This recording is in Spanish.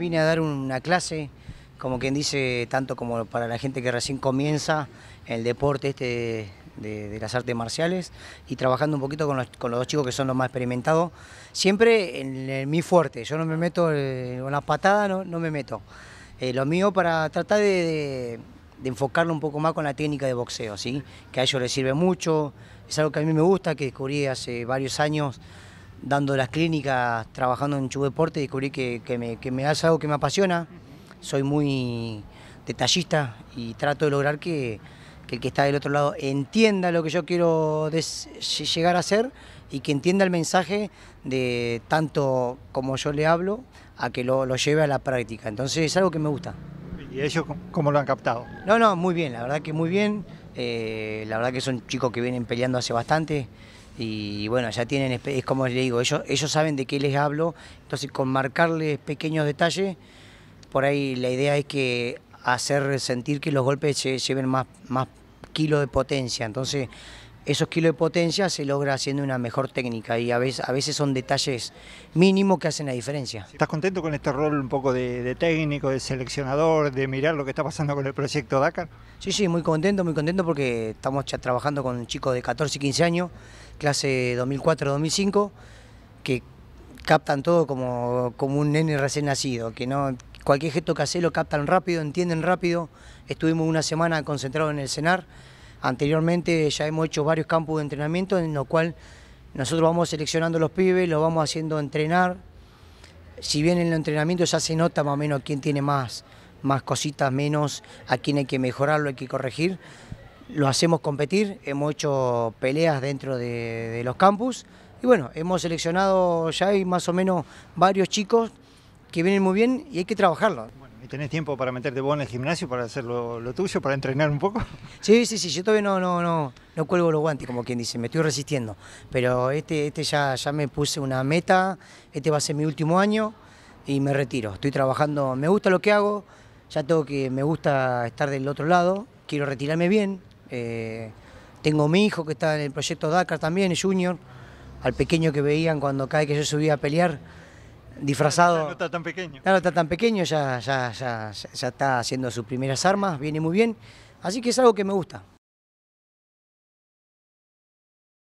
Vine a dar una clase, como quien dice, tanto como para la gente que recién comienza el deporte este de, las artes marciales y trabajando un poquito con los, dos chicos que son los más experimentados, siempre en, mi fuerte, yo no me meto eh, con las patadas, no, me meto. Eh, lo mío para tratar de, enfocarlo un poco más con la técnica de boxeo, ¿sí? que a ellos les sirve mucho, es algo que a mí me gusta, que descubrí hace varios años dando las clínicas, trabajando en Chu Deporte, descubrí que, me, hace algo que me apasiona. Soy muy detallista y trato de lograr que, el que está del otro lado entienda lo que yo quiero llegar a hacer y que entienda el mensaje de tanto como yo le hablo a que lo, lleve a la práctica. Entonces es algo que me gusta. ¿Y ellos cómo lo han captado? No, no, muy bien, la verdad que muy bien. Eh, la verdad que son chicos que vienen peleando hace bastante y bueno, ya tienen, es como les digo, ellos, ellos saben de qué les hablo, entonces con marcarles pequeños detalles, por ahí la idea es que hacer sentir que los golpes lleven más, más kilo de potencia, entonces esos kilos de potencia se logra haciendo una mejor técnica y a veces, a veces son detalles mínimos que hacen la diferencia. ¿Estás contento con este rol un poco de, técnico, de seleccionador, de mirar lo que está pasando con el proyecto Dakar? Sí, sí, muy contento, muy contento porque estamos trabajando con un chicos de 14 y 15 años, clase 2004-2005, que captan todo como, como un nene recién nacido, que no cualquier gesto que hace lo captan rápido, entienden rápido. Estuvimos una semana concentrados en el cenar Anteriormente ya hemos hecho varios campos de entrenamiento en lo cual nosotros vamos seleccionando los pibes, los vamos haciendo entrenar. Si bien en el entrenamiento ya se nota más o menos quién tiene más, más cositas, menos a quién hay que mejorarlo, hay que corregir. Lo hacemos competir, hemos hecho peleas dentro de, los campus y bueno, hemos seleccionado ya hay más o menos varios chicos que vienen muy bien y hay que trabajarlos. ¿Y tenés tiempo para meterte vos en el gimnasio, para hacer lo, tuyo, para entrenar un poco? Sí, sí, sí, yo todavía no, no, no, no cuelgo los guantes, como quien dice, me estoy resistiendo. Pero este, este ya, ya me puse una meta, este va a ser mi último año y me retiro. Estoy trabajando, me gusta lo que hago, ya tengo que, me gusta estar del otro lado, quiero retirarme bien. Eh, tengo mi hijo que está en el proyecto Dakar también, junior, al pequeño que veían cuando cae que yo subía a pelear disfrazado. No está tan pequeño. Claro, está tan pequeño, ya, ya está haciendo sus primeras armas, viene muy bien. Así que es algo que me gusta.